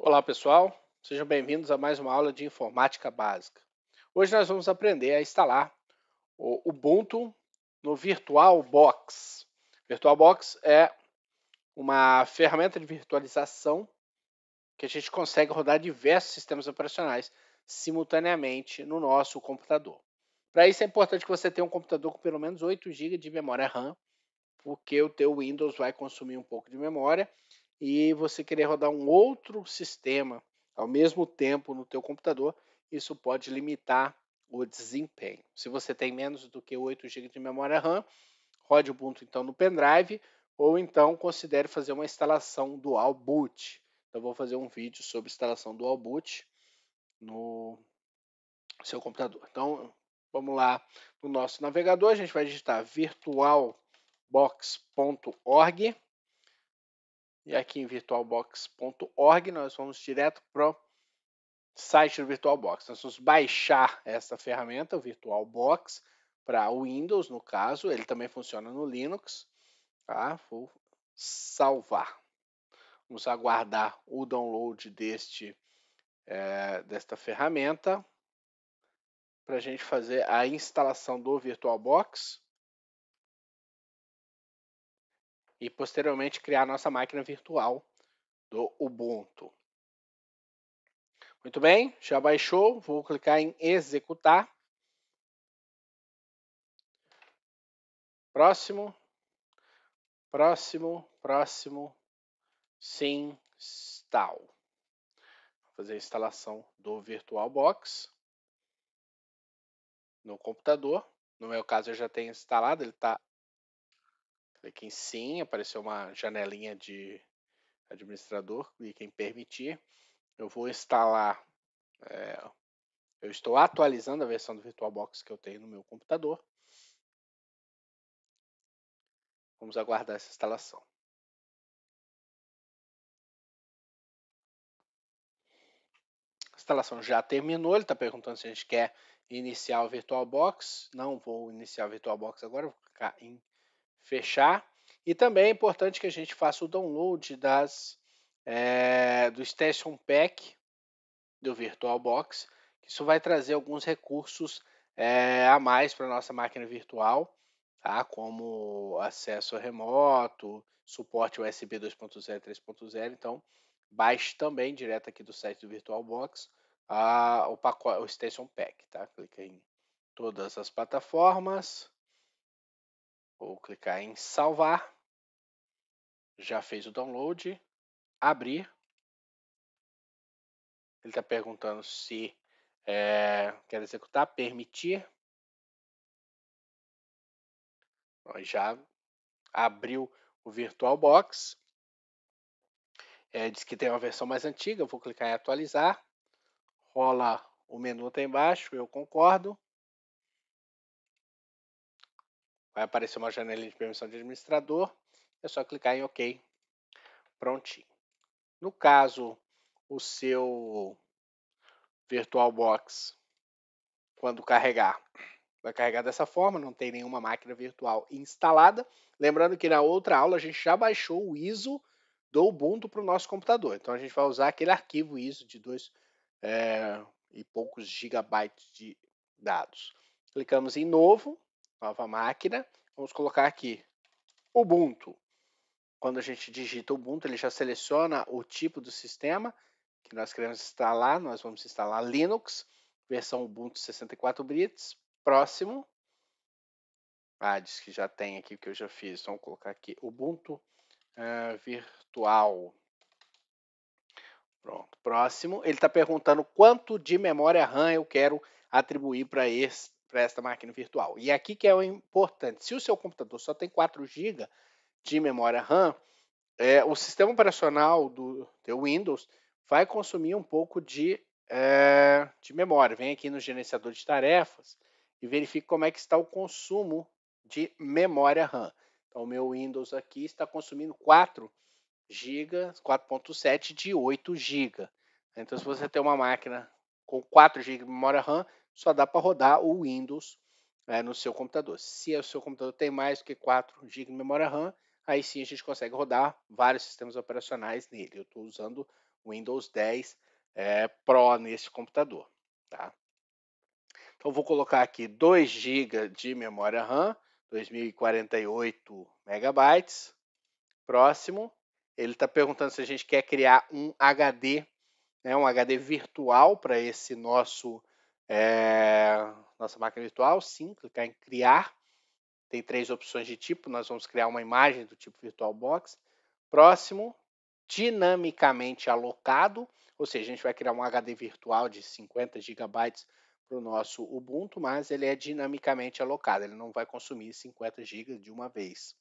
Olá pessoal, sejam bem-vindos a mais uma aula de informática básica. Hoje nós vamos aprender a instalar o Ubuntu no VirtualBox. VirtualBox é uma ferramenta de virtualização que a gente consegue rodar diversos sistemas operacionais simultaneamente no nosso computador. Para isso é importante que você tenha um computador com pelo menos 8 GB de memória RAM, porque o teu Windows vai consumir um pouco de memória e você querer rodar um outro sistema ao mesmo tempo no teu computador, isso pode limitar o desempenho. Se você tem menos do que 8 GB de memória RAM, rode o Ubuntu então no pendrive ou então considere fazer uma instalação dual boot. Então vou fazer um vídeo sobre instalação dual boot no seu computador. Então vamos lá no nosso navegador, a gente vai digitar virtualbox.org e aqui em virtualbox.org nós vamos direto para o site do VirtualBox. Nós vamos baixar essa ferramenta, o VirtualBox, para Windows, no caso. Ele também funciona no Linux. Tá? Vou salvar. Vamos aguardar o download deste, é, desta ferramenta para a gente fazer a instalação do VirtualBox. e posteriormente criar nossa máquina virtual do Ubuntu. Muito bem, já baixou, vou clicar em executar. Próximo, próximo, próximo, sim, install. Vou fazer a instalação do VirtualBox no computador. No meu caso, eu já tenho instalado, ele está Clique em sim, apareceu uma janelinha de administrador, clique em permitir. Eu vou instalar, é, eu estou atualizando a versão do VirtualBox que eu tenho no meu computador. Vamos aguardar essa instalação. A instalação já terminou, ele está perguntando se a gente quer iniciar o VirtualBox. Não vou iniciar o VirtualBox agora, vou clicar em fechar. E também é importante que a gente faça o download das, é, eh, do Station Pack do VirtualBox, que isso vai trazer alguns recursos é, a mais para a nossa máquina virtual, tá? como acesso remoto, suporte USB 2.0 3.0. Então, baixe também direto aqui do site do VirtualBox a, ah, o, pacote, o Station Pack. Tá? Clica em todas as plataformas. Vou clicar em salvar. Já fez o download. Abrir. Ele está perguntando se é, quer executar, permitir. Nós já abriu o VirtualBox. É, diz que tem uma versão mais antiga. vou clicar em atualizar. Rola o menu até tá embaixo, eu concordo. Vai aparecer uma janela de permissão de administrador, é só clicar em OK. Prontinho. No caso, o seu VirtualBox, quando carregar, vai carregar dessa forma, não tem nenhuma máquina virtual instalada. Lembrando que na outra aula a gente já baixou o ISO do Ubuntu para o nosso computador. Então a gente vai usar aquele arquivo ISO de 2 é, eh, e poucos gigabytes de dados. Clicamos em novo, nova máquina. Vamos colocar aqui Ubuntu. Quando a gente digita Ubuntu, ele já seleciona o tipo do sistema que nós queremos instalar. Nós vamos instalar Linux, versão Ubuntu 64 bits. Próximo. Ah, diz que já tem aqui o que eu já fiz. Vamos colocar aqui Ubuntu uh, virtual. Pronto, próximo. Ele está perguntando quanto de memória RAM eu quero atribuir para este para esta máquina virtual. E aqui que é o importante. Se o seu computador só tem 4 GB de memória RAM, é, o sistema operacional do, do Windows vai consumir um pouco de, é, de memória. Vem aqui no gerenciador de tarefas e verifique como é que está o consumo de memória RAM. Então, o meu Windows aqui está consumindo 4 GB, 4.7 de 8 GB. Então, se você tem uma máquina com 4 GB de memória RAM, só dá para rodar o Windows né, no seu computador. Se o seu computador tem mais do que 4 GB de memória RAM, aí sim a gente consegue rodar vários sistemas operacionais nele. Eu estou usando o Windows 10 é, Pro nesse computador. Tá? Então, vou colocar aqui 2 GB de memória RAM, 2048 megabytes. Próximo. Ele está perguntando se a gente quer criar um HD né, um HD virtual para esse nosso é, nossa máquina virtual. Sim, clicar em criar. Tem três opções de tipo. Nós vamos criar uma imagem do tipo VirtualBox. Próximo, dinamicamente alocado, ou seja, a gente vai criar um HD virtual de 50 GB para o nosso Ubuntu, mas ele é dinamicamente alocado, ele não vai consumir 50 GB de uma vez.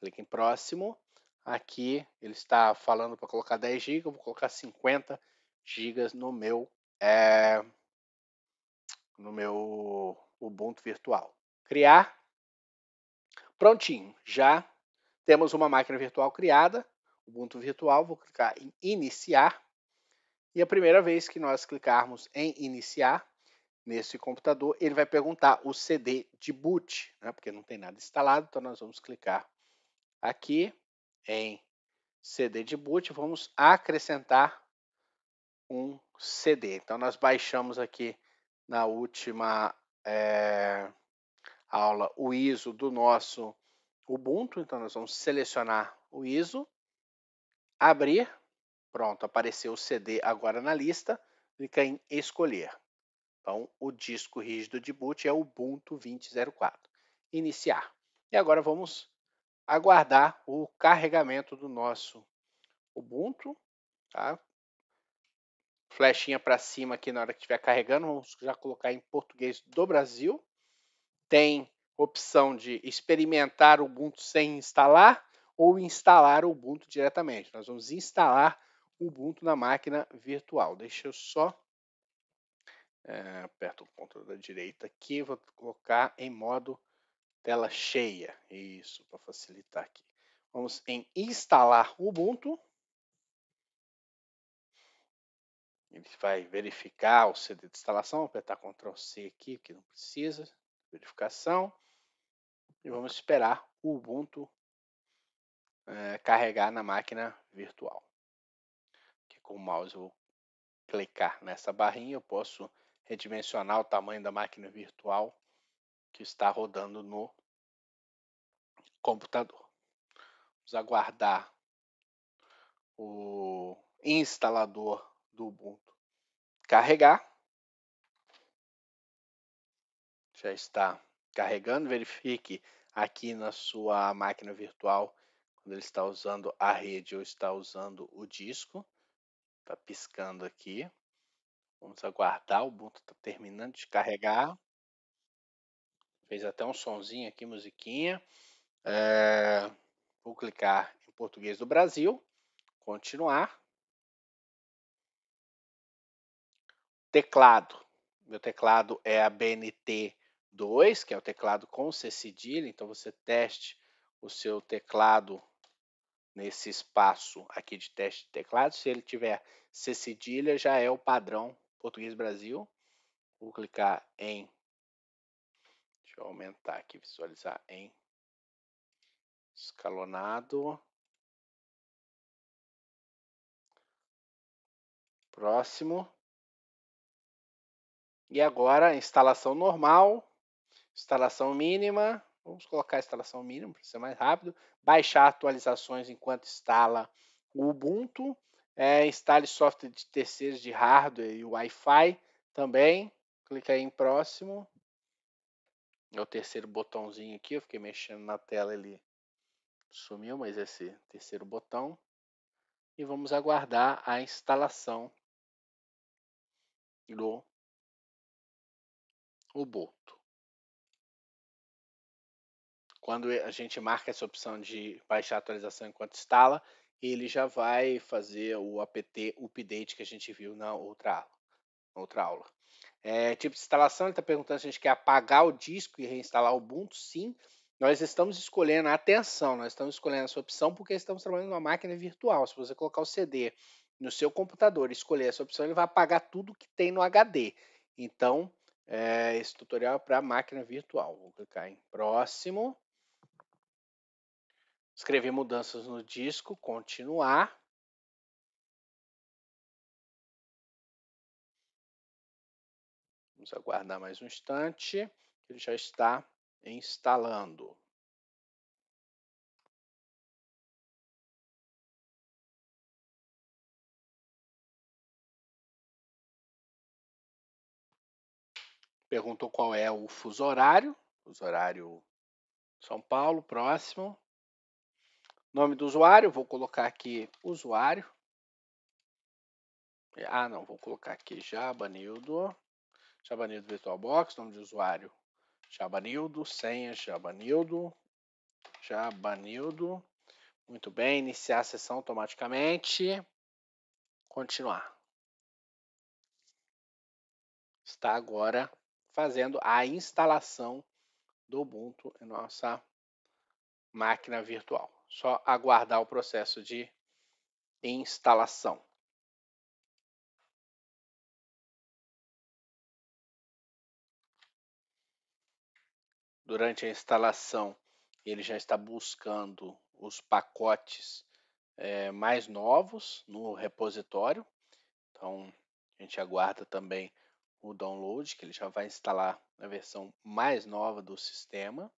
Clique em próximo. Aqui ele está falando para colocar 10 GB, vou colocar 50 gigas no meu é, no meu Ubuntu virtual. Criar. Prontinho, já temos uma máquina virtual criada, Ubuntu virtual, vou clicar em iniciar. E a primeira vez que nós clicarmos em iniciar nesse computador, ele vai perguntar o CD de boot, né? porque não tem nada instalado, então nós vamos clicar aqui em CD de boot, vamos acrescentar um CD. Então nós baixamos aqui na última é, aula o ISO do nosso Ubuntu. Então nós vamos selecionar o ISO, abrir, pronto, apareceu o CD agora na lista, clica em escolher. Então o disco rígido de boot é o Ubuntu 20.04. Iniciar. E agora vamos aguardar o carregamento do nosso Ubuntu. Tá? flechinha para cima aqui na hora que estiver carregando, vamos já colocar em português do Brasil. Tem opção de experimentar o Ubuntu sem instalar ou instalar o Ubuntu diretamente. Nós vamos instalar o Ubuntu na máquina virtual. Deixa eu só é, aperto o controle da direita aqui, vou colocar em modo tela cheia. Isso, para facilitar aqui. Vamos em instalar o Ubuntu. Ele vai verificar o CD de instalação, vou apertar Ctrl C aqui, que não precisa, verificação. E vamos esperar o Ubuntu é, carregar na máquina virtual. Aqui com o mouse eu vou clicar nessa barrinha, eu posso redimensionar o tamanho da máquina virtual que está rodando no computador. Vamos aguardar o instalador do Ubuntu. Carregar. Já está carregando. Verifique aqui na sua máquina virtual quando ele está usando a rede ou está usando o disco. Está piscando aqui. Vamos aguardar. O Ubuntu está terminando de carregar. Fez até um sonzinho aqui, musiquinha. É... Vou clicar em português do Brasil. Continuar. Teclado. Meu teclado é a BNT2, que é o teclado com C cedilha, então você teste o seu teclado nesse espaço aqui de teste de teclado. Se ele tiver C cedilha, já é o padrão Português Brasil. Vou clicar em. Deixa eu aumentar aqui, visualizar em escalonado. Próximo. E agora, instalação normal, instalação mínima. Vamos colocar a instalação mínima para ser mais rápido. Baixar atualizações enquanto instala o Ubuntu. É, instale software de terceiros de hardware e Wi-Fi também. Clica aí em próximo. É o terceiro botãozinho aqui. Eu fiquei mexendo na tela, ele sumiu, mas esse terceiro botão. E vamos aguardar a instalação do o boto. Quando a gente marca essa opção de baixar a atualização enquanto instala, ele já vai fazer o apt update que a gente viu na outra aula. Na outra aula. É, tipo de instalação, ele está perguntando se a gente quer apagar o disco e reinstalar o Ubuntu. Sim, nós estamos escolhendo, atenção, nós estamos escolhendo essa opção porque estamos trabalhando numa máquina virtual. Se você colocar o CD no seu computador e escolher essa opção, ele vai apagar tudo que tem no HD. Então, é, esse tutorial é para máquina virtual. Vou clicar em próximo. Escrever mudanças no disco, continuar. Vamos aguardar mais um instante. Ele já está instalando. perguntou qual é o fuso horário, fuso horário São Paulo, próximo. Nome do usuário, vou colocar aqui usuário. É, ah, não, vou colocar aqui Jabanildo. Jabanildo VirtualBox, nome de usuário Jabanildo, senha Jabanildo. Jabanildo. Muito bem, iniciar a sessão automaticamente. Continuar. Está agora fazendo a instalação do Ubuntu em nossa máquina virtual. Só aguardar o processo de instalação. Durante a instalação, ele já está buscando os pacotes é, mais novos no repositório. Então, a gente aguarda também o download, que ele já vai instalar a versão mais nova do sistema.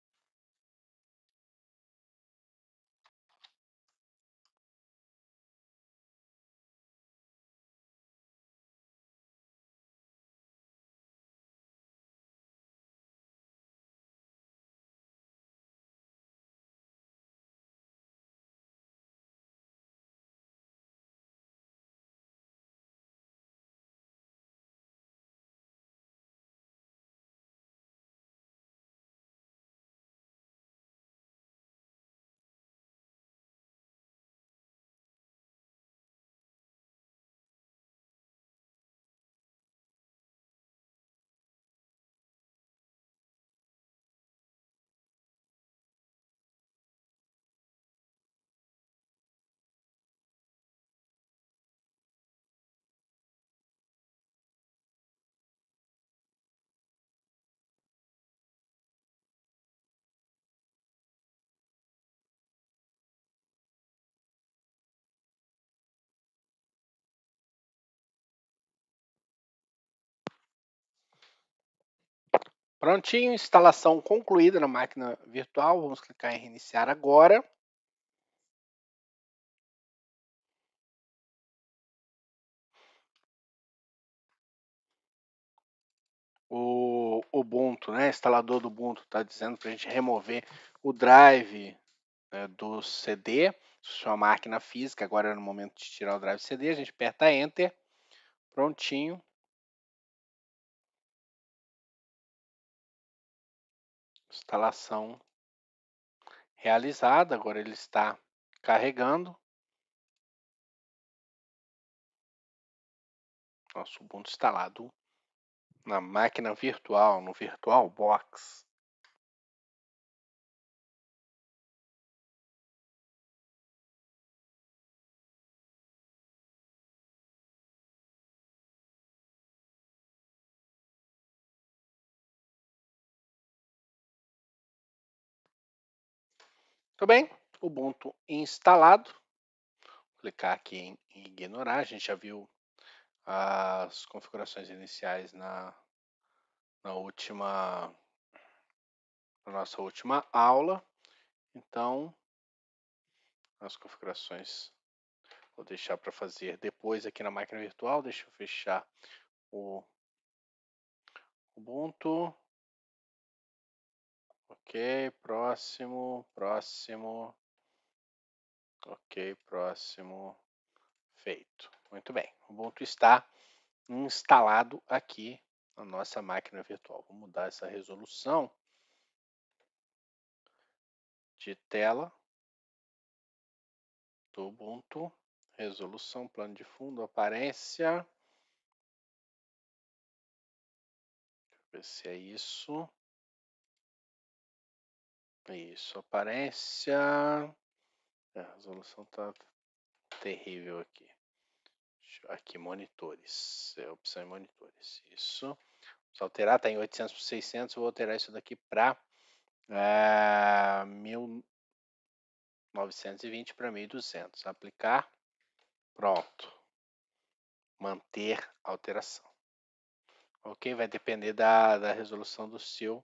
Prontinho, instalação concluída na máquina virtual. Vamos clicar em reiniciar agora. O Ubuntu, né, instalador do Ubuntu, está dizendo para a gente remover o drive né, do CD, sua máquina física. Agora é no momento de tirar o drive CD, a gente aperta Enter. Prontinho. instalação realizada. Agora ele está carregando. Nosso Ubuntu instalado na máquina virtual, no VirtualBox. Tudo bem, Ubuntu instalado. Vou clicar aqui em ignorar, a gente já viu as configurações iniciais na, na última na nossa última aula. Então, as configurações vou deixar para fazer depois aqui na máquina virtual. Deixa eu fechar o Ubuntu. Ok, próximo, próximo. Ok, próximo. Feito. Muito bem. O Ubuntu está instalado aqui na nossa máquina virtual. Vou mudar essa resolução de tela do Ubuntu. Resolução, plano de fundo, aparência. Deixa eu ver se é isso. Isso, aparência. É, a resolução tá terrível aqui. Aqui, monitores. É, opção em monitores. Isso. Se alterar, tá em 800 por 600. Vou alterar isso daqui para é, 1920 para 1200. Aplicar. Pronto. Manter alteração. Ok? Vai depender da, da resolução do seu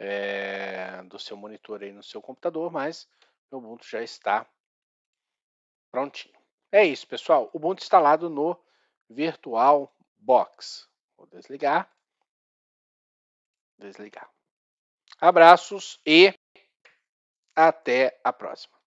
é, do seu monitor aí no seu computador, mas o Ubuntu já está prontinho. É isso, pessoal. O Ubuntu instalado no VirtualBox. Vou desligar. Desligar. Abraços e até a próxima.